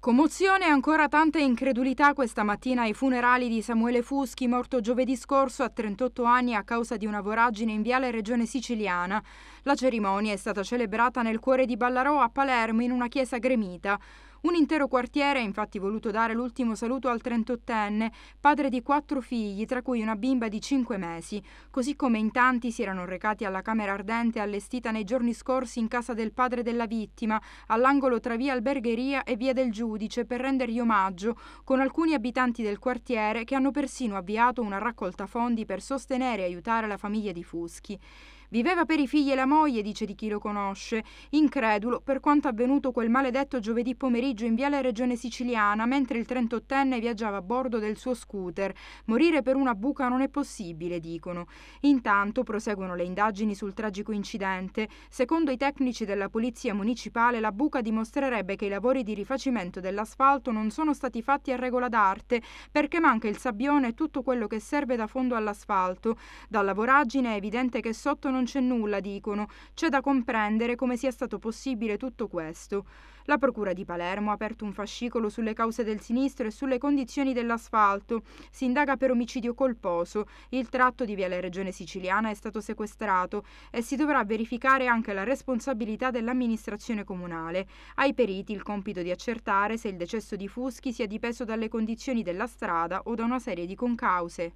Commozione e ancora tanta incredulità questa mattina ai funerali di Samuele Fuschi, morto giovedì scorso a 38 anni a causa di una voragine in viale Regione Siciliana. La cerimonia è stata celebrata nel cuore di Ballarò a Palermo in una chiesa gremita. Un intero quartiere ha infatti voluto dare l'ultimo saluto al 38enne, padre di quattro figli, tra cui una bimba di cinque mesi, così come in tanti si erano recati alla camera ardente allestita nei giorni scorsi in casa del padre della vittima, all'angolo tra via Albergheria e via del Giudice, per rendergli omaggio, con alcuni abitanti del quartiere che hanno persino avviato una raccolta fondi per sostenere e aiutare la famiglia di Fuschi. Viveva per i figli e la moglie, dice di chi lo conosce, incredulo per quanto avvenuto quel maledetto giovedì pomeriggio in Viale Regione Siciliana, mentre il 38enne viaggiava a bordo del suo scooter. Morire per una buca non è possibile, dicono. Intanto proseguono le indagini sul tragico incidente. Secondo i tecnici della Polizia Municipale, la buca dimostrerebbe che i lavori di rifacimento dell'asfalto non sono stati fatti a regola d'arte, perché manca il sabbione e tutto quello che serve da fondo all'asfalto. Dalla voragine è evidente che sotto non non c'è nulla, dicono, c'è da comprendere come sia stato possibile tutto questo. La Procura di Palermo ha aperto un fascicolo sulle cause del sinistro e sulle condizioni dell'asfalto. Si indaga per omicidio colposo. Il tratto di Viale Regione Siciliana è stato sequestrato e si dovrà verificare anche la responsabilità dell'amministrazione comunale. Ai periti il compito di accertare se il decesso di Fuschi sia dipeso dalle condizioni della strada o da una serie di concause.